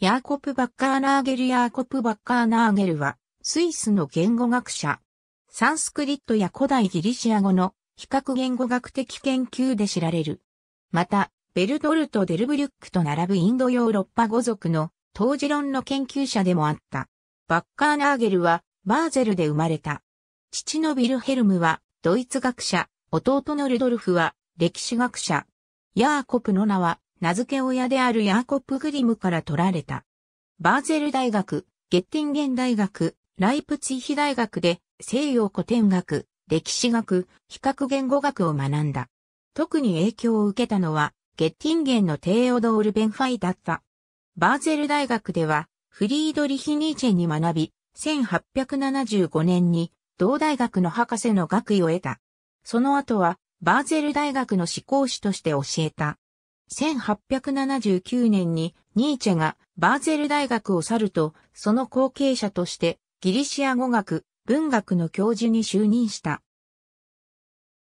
ヤーコプ・バッカーナーゲル・ヤーコプ・バッカーナーゲルは、スイスの言語学者。サンスクリットや古代ギリシア語の比較言語学的研究で知られる。また、ベルトルト・デルブリュックと並ぶインドヨーロッパ語族の当時論の研究者でもあった。バッカーナーゲルはバーゼルで生まれた。父のビルヘルムはドイツ学者、弟のルドルフは歴史学者。ヤーコプの名は名付け親であるヤーコップ・グリムから取られた。バーゼル大学、ゲッティンゲン大学、ライプツィヒ大学で西洋古典学、歴史学、比較言語学を学んだ。特に影響を受けたのは、ゲッティンゲンのテーオドール・ベンファイだった。バーゼル大学では、フリードリヒ・ニーチェに学び、1875年に同大学の博士の学位を得た。その後は、バーゼル大学の思考士として教えた。1879年にニーチェがバーゼル大学を去ると、その後継者としてギリシア語学、文学の教授に就任した。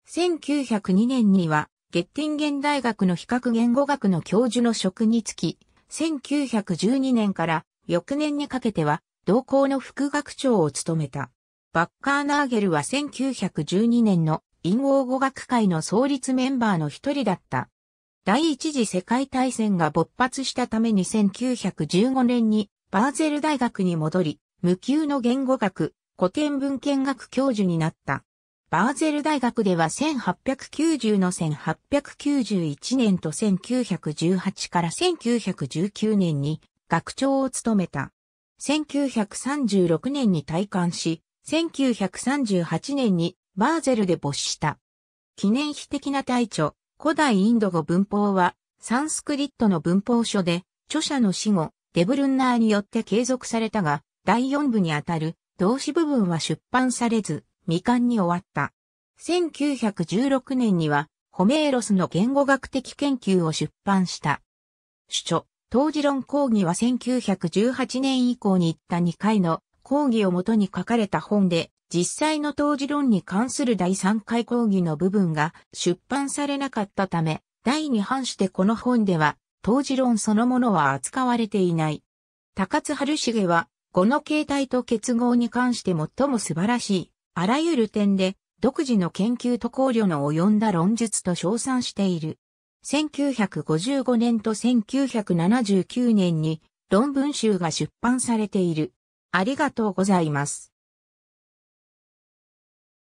1902年には、ゲッティンゲン大学の比較言語学の教授の職に就き、1912年から翌年にかけては、同校の副学長を務めた。バッカーナーゲルは1912年の陰謀語学会の創立メンバーの一人だった。第一次世界大戦が勃発したために1915年にバーゼル大学に戻り、無給の言語学、古典文献学教授になった。バーゼル大学では1890の1891年と1918から1919年に学長を務めた。1936年に退官し、1938年にバーゼルで没した。記念碑的な大著、古代インド語文法は、サンスクリットの文法書で、著者の死後、デブルンナーによって継続されたが、第4部にあたる動詞部分は出版されず、未完に終わった。1916年には、ホメーロスの言語学的研究を出版した。主著、当時論講義は1918年以降に行った2回の講義をもとに書かれた本で、実際の当時論に関する第3回講義の部分が出版されなかったため、第に反してこの本では、当時論そのものは扱われていない。高津春重は、この形態と結合に関して最も素晴らしい、あらゆる点で、独自の研究と考慮の及んだ論述と称賛している。1955年と1979年に論文集が出版されている。ありがとうございます。